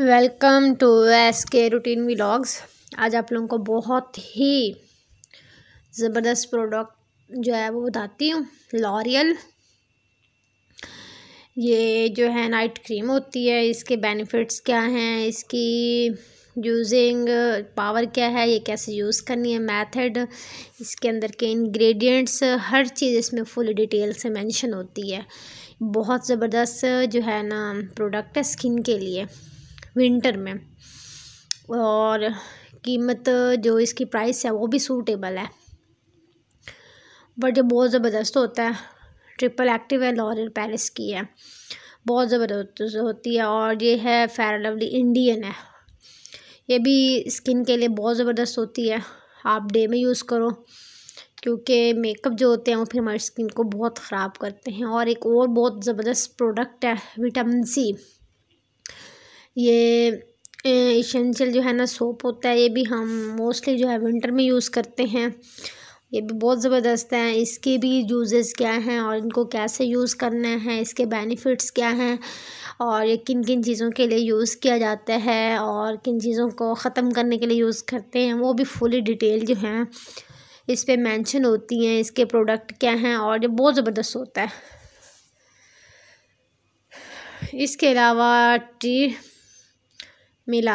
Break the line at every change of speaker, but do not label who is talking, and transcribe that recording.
welcome to S K routine vlogs आज आप लोगों को बहुत ही ज़बरदस्त प्रोडक्ट जो है वो बताती हूँ लॉरियल ये जो है नाइट क्रीम होती है इसके बेनिफिट्स क्या हैं इसकी यूजिंग पावर क्या है ये कैसे यूज़ करनी है मेथड इसके अंदर के इंग्रेडिएंट्स हर चीज़ इसमें फुल डिटेल से मेंशन होती है बहुत ज़बरदस्त जो है ना प्रोडक्ट है स्किन के लिए विंटर में और कीमत जो इसकी प्राइस है वो भी सूटेबल है बट ये बहुत ज़बरदस्त होता है ट्रिपल एक्टिव है लॉरियल पेरिस की है बहुत ज़बरदस्त होती है और ये है फेयर लवली इंडियन है ये भी स्किन के लिए बहुत ज़बरदस्त होती है आप डे में यूज़ करो क्योंकि मेकअप जो होते हैं वो फिर हमारी स्किन को बहुत ख़राब करते हैं और एक और बहुत ज़बरदस्त प्रोडक्ट है विटामिन सी ये इशेंशियल जो है ना सोप होता है ये भी हम मोस्टली जो है विंटर में यूज़ करते हैं ये भी बहुत ज़बरदस्त है इसके भी यूजेस क्या हैं और इनको कैसे यूज़ करना है इसके बेनिफिट्स क्या हैं और ये किन किन चीज़ों के लिए यूज़ किया जाता है और किन चीज़ों को ख़त्म करने के लिए यूज़ करते हैं वो भी फुली डिटेल जो हैं इस पर मैंशन होती हैं इसके प्रोडक्ट क्या हैं और ये बहुत ज़बरदस्त होता है इसके अलावा टी Mila